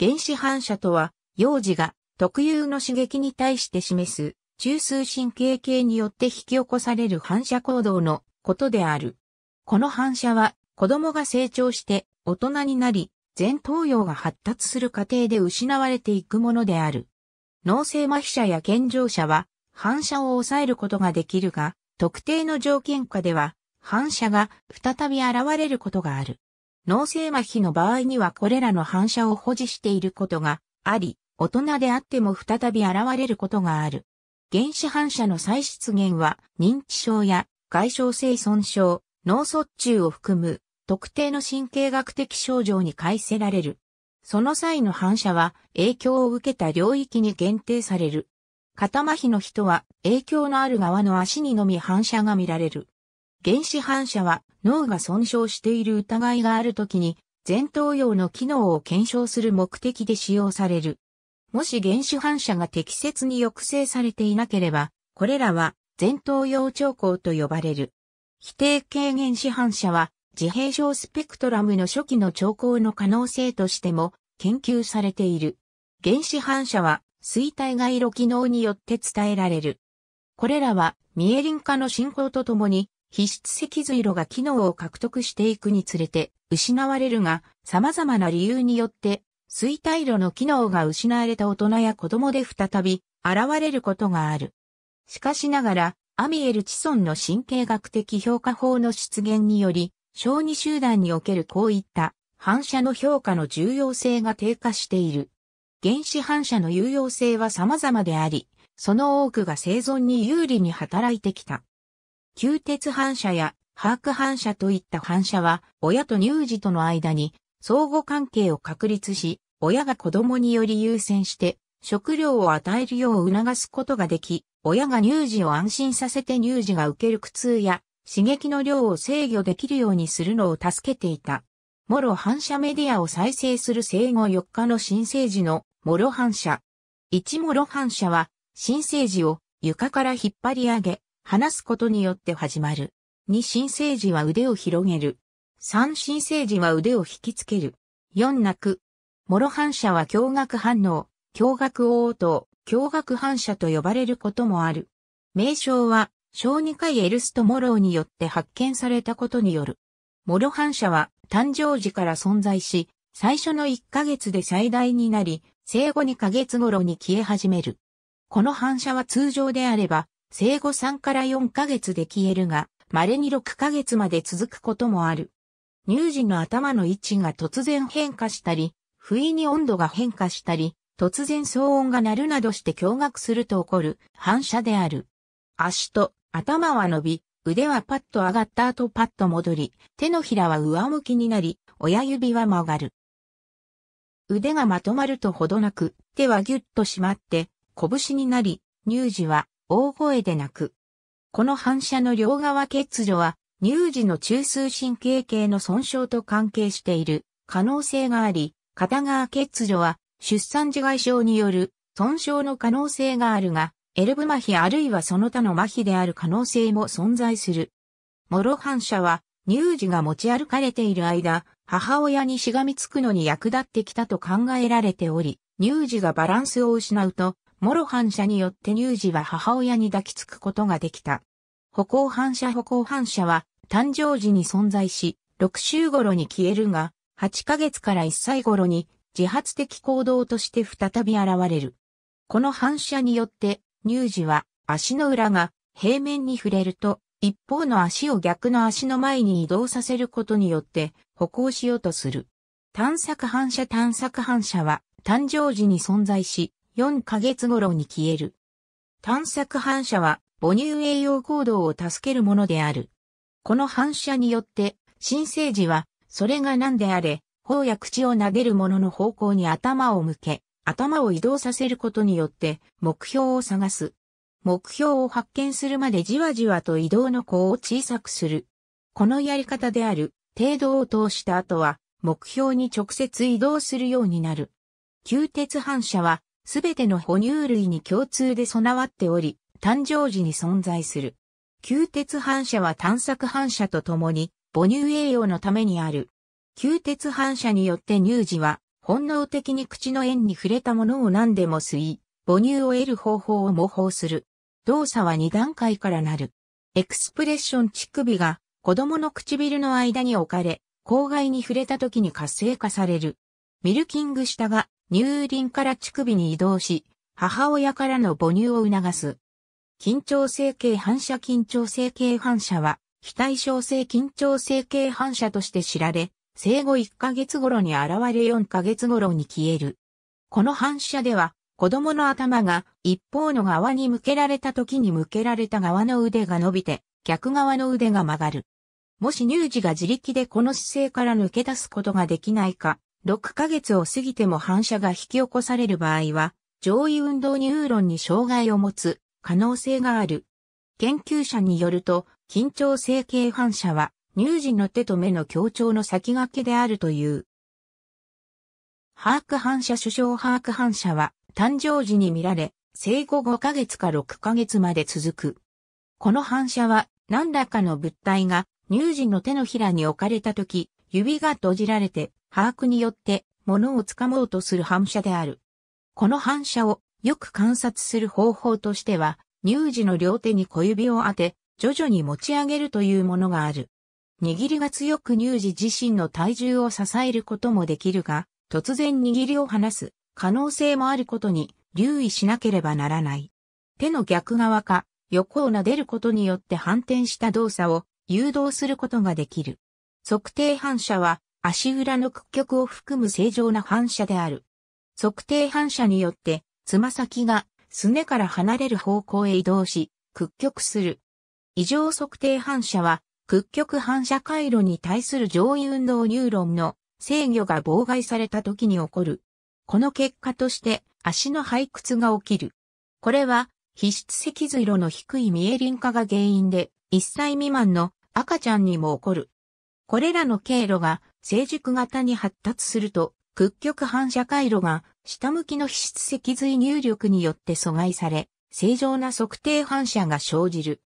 原子反射とは、幼児が特有の刺激に対して示す中枢神経系によって引き起こされる反射行動のことである。この反射は子供が成長して大人になり、前頭葉が発達する過程で失われていくものである。脳性麻痺者や健常者は反射を抑えることができるが、特定の条件下では反射が再び現れることがある。脳性麻痺の場合にはこれらの反射を保持していることがあり、大人であっても再び現れることがある。原始反射の再出現は認知症や外傷性損傷、脳卒中を含む特定の神経学的症状に改せられる。その際の反射は影響を受けた領域に限定される。肩麻痺の人は影響のある側の足にのみ反射が見られる。原子反射は脳が損傷している疑いがあるときに前頭葉の機能を検証する目的で使用される。もし原子反射が適切に抑制されていなければ、これらは前頭葉兆候と呼ばれる。否定系原子反射は自閉症スペクトラムの初期の兆候の可能性としても研究されている。原子反射は衰退外路機能によって伝えられる。これらはミエリン化の進行とともに皮質脊髄路が機能を獲得していくにつれて失われるが、様々な理由によって、衰退路の機能が失われた大人や子供で再び現れることがある。しかしながら、アミエル・チソンの神経学的評価法の出現により、小児集団におけるこういった反射の評価の重要性が低下している。原子反射の有用性は様々であり、その多くが生存に有利に働いてきた。吸鉄反射やハーク反射といった反射は、親と乳児との間に相互関係を確立し、親が子供により優先して食料を与えるよう促すことができ、親が乳児を安心させて乳児が受ける苦痛や刺激の量を制御できるようにするのを助けていた。モロ反射メディアを再生する生後4日の新生児のモロ反射。1モロ反射は、新生児を床から引っ張り上げ、話すことによって始まる。二新生児は腕を広げる。三新生児は腕を引きつける。四泣く。諸反射は驚愕反応、驚愕応答、驚愕反射と呼ばれることもある。名称は、小児科医エルスト・モローによって発見されたことによる。諸反射は誕生時から存在し、最初の1ヶ月で最大になり、生後2ヶ月頃に消え始める。この反射は通常であれば、生後3から4ヶ月で消えるが、稀に6ヶ月まで続くこともある。乳児の頭の位置が突然変化したり、不意に温度が変化したり、突然騒音が鳴るなどして驚愕すると起こる反射である。足と頭は伸び、腕はパッと上がった後パッと戻り、手のひらは上向きになり、親指は曲がる。腕がまとまるとほどなく、手はぎゅっと締まって、拳になり、乳児は大声で泣く。この反射の両側欠如は、乳児の中枢神経系の損傷と関係している可能性があり、片側欠如は出産時外傷による損傷の可能性があるが、エルブ麻痺あるいはその他の麻痺である可能性も存在する。諸反射は、乳児が持ち歩かれている間、母親にしがみつくのに役立ってきたと考えられており、乳児がバランスを失うと、モロ反射によって乳児は母親に抱きつくことができた。歩行反射歩行反射は誕生時に存在し、6週頃に消えるが、8ヶ月から1歳頃に自発的行動として再び現れる。この反射によって乳児は足の裏が平面に触れると、一方の足を逆の足の前に移動させることによって歩行しようとする。探索反射探索反射は誕生時に存在し、4ヶ月頃に消える。探索反射は母乳栄養行動を助けるものである。この反射によって、新生児は、それが何であれ、頬や口を撫でるものの方向に頭を向け、頭を移動させることによって、目標を探す。目標を発見するまでじわじわと移動の子を小さくする。このやり方である、程度を通した後は、目標に直接移動するようになる。吸鉄反射は、すべての哺乳類に共通で備わっており、誕生時に存在する。吸鉄反射は探索反射とともに、母乳栄養のためにある。吸鉄反射によって乳児は、本能的に口の縁に触れたものを何でも吸い、母乳を得る方法を模倣する。動作は2段階からなる。エクスプレッション乳首が子供の唇の間に置かれ、口外に触れた時に活性化される。ミルキングしたが乳輪から乳首に移動し、母親からの母乳を促す。緊張性系反射緊張性系反射は、非対称性緊張性系反射として知られ、生後1ヶ月頃に現れ4ヶ月頃に消える。この反射では、子供の頭が一方の側に向けられた時に向けられた側の腕が伸びて、逆側の腕が曲がる。もし乳児が自力でこの姿勢から抜け出すことができないか、6ヶ月を過ぎても反射が引き起こされる場合は、上位運動ニューロンに障害を持つ可能性がある。研究者によると、緊張性系反射は、乳児の手と目の協調の先駆けであるという。ハーク反射首相ハーク反射は、誕生時に見られ、生後5ヶ月か6ヶ月まで続く。この反射は、何らかの物体が乳児の手のひらに置かれた時、指が閉じられて把握によって物をつかもうとする反射である。この反射をよく観察する方法としては、乳児の両手に小指を当て、徐々に持ち上げるというものがある。握りが強く乳児自身の体重を支えることもできるが、突然握りを離す可能性もあることに留意しなければならない。手の逆側か横を撫でることによって反転した動作を誘導することができる。測定反射は足裏の屈曲を含む正常な反射である。測定反射によって、つま先がすねから離れる方向へ移動し、屈曲する。異常測定反射は、屈曲反射回路に対する上位運動ニューロンの制御が妨害された時に起こる。この結果として足の背屈が起きる。これは皮質脊髄路の低いミエリン化が原因で1歳未満の赤ちゃんにも起こる。これらの経路が成熟型に発達すると、屈曲反射回路が下向きの皮質脊髄入力によって阻害され、正常な測定反射が生じる。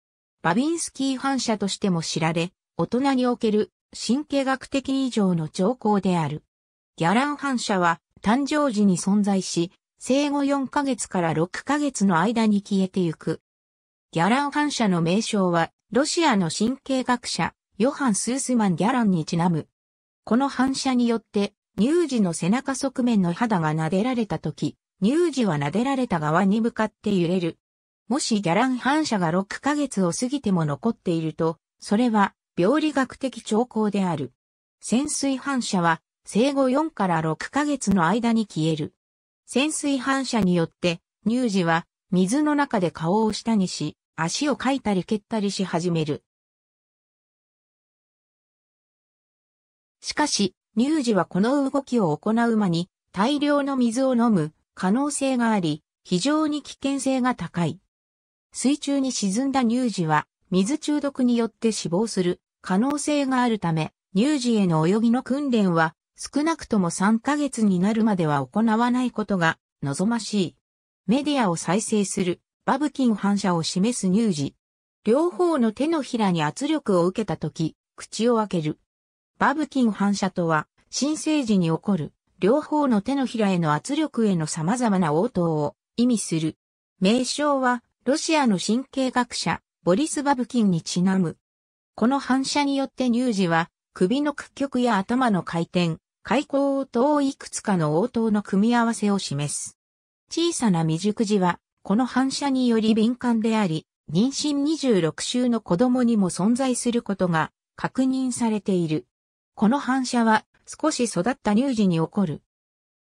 バビンスキー反射としても知られ、大人における神経学的異常の兆候である。ギャラン反射は誕生時に存在し、生後4ヶ月から6ヶ月の間に消えてゆく。ギャラン反射の名称は、ロシアの神経学者、ヨハン・スースマン・ギャランにちなむ、この反射によって、乳児の背中側面の肌が撫でられた時、乳児は撫でられた側に向かって揺れる。もしギャラン反射が6ヶ月を過ぎても残っていると、それは病理学的兆候である。潜水反射は生後4から6ヶ月の間に消える。潜水反射によって、乳児は水の中で顔を下にし、足をかいたり蹴ったりし始める。しかし、乳児はこの動きを行う間に大量の水を飲む可能性があり、非常に危険性が高い。水中に沈んだ乳児は水中毒によって死亡する可能性があるため、乳児への泳ぎの訓練は少なくとも3ヶ月になるまでは行わないことが望ましい。メディアを再生するバブキン反射を示す乳児。両方の手のひらに圧力を受けたとき、口を開ける。バブキン反射とは、新生児に起こる、両方の手のひらへの圧力への様々な応答を意味する。名称は、ロシアの神経学者、ボリス・バブキンにちなむ。この反射によって乳児は、首の屈曲や頭の回転、開口応答をいくつかの応答の組み合わせを示す。小さな未熟児は、この反射により敏感であり、妊娠26週の子供にも存在することが確認されている。この反射は少し育った乳児に起こる。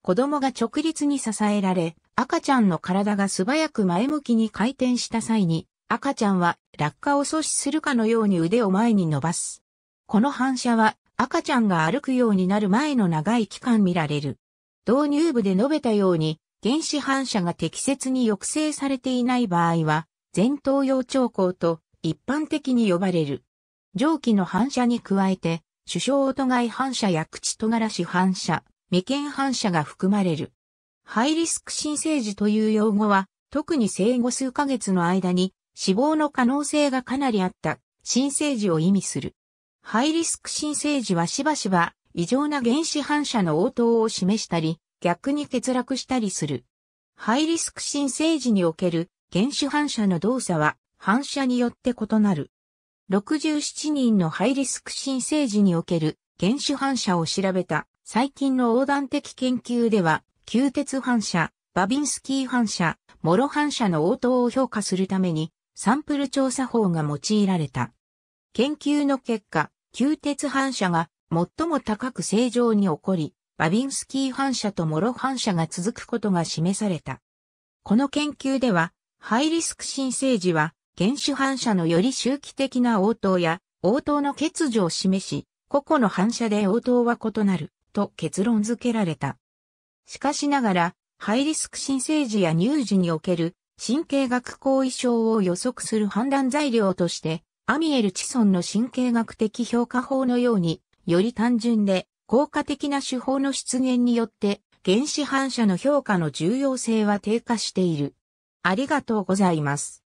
子供が直立に支えられ、赤ちゃんの体が素早く前向きに回転した際に、赤ちゃんは落下を阻止するかのように腕を前に伸ばす。この反射は赤ちゃんが歩くようになる前の長い期間見られる。導入部で述べたように、原子反射が適切に抑制されていない場合は、前頭葉兆候と一般的に呼ばれる。蒸気の反射に加えて、首相音外反射や口尖らし反射、未見反射が含まれる。ハイリスク新生児という用語は、特に生後数ヶ月の間に死亡の可能性がかなりあった新生児を意味する。ハイリスク新生児はしばしば異常な原子反射の応答を示したり、逆に欠落したりする。ハイリスク新生児における原子反射の動作は反射によって異なる。67人のハイリスク新生児における原種反射を調べた最近の横断的研究では、吸鉄反射、バビンスキー反射、モロ反射の応答を評価するために、サンプル調査法が用いられた。研究の結果、吸鉄反射が最も高く正常に起こり、バビンスキー反射とモロ反射が続くことが示された。この研究では、ハイリスク新生児は原始反射のより周期的な応答や、応答の欠如を示し、個々の反射で応答は異なる、と結論付けられた。しかしながら、ハイリスク新生児や乳児における神経学後遺症を予測する判断材料として、アミエル・チソンの神経学的評価法のように、より単純で効果的な手法の出現によって、原子反射の評価の重要性は低下している。ありがとうございます。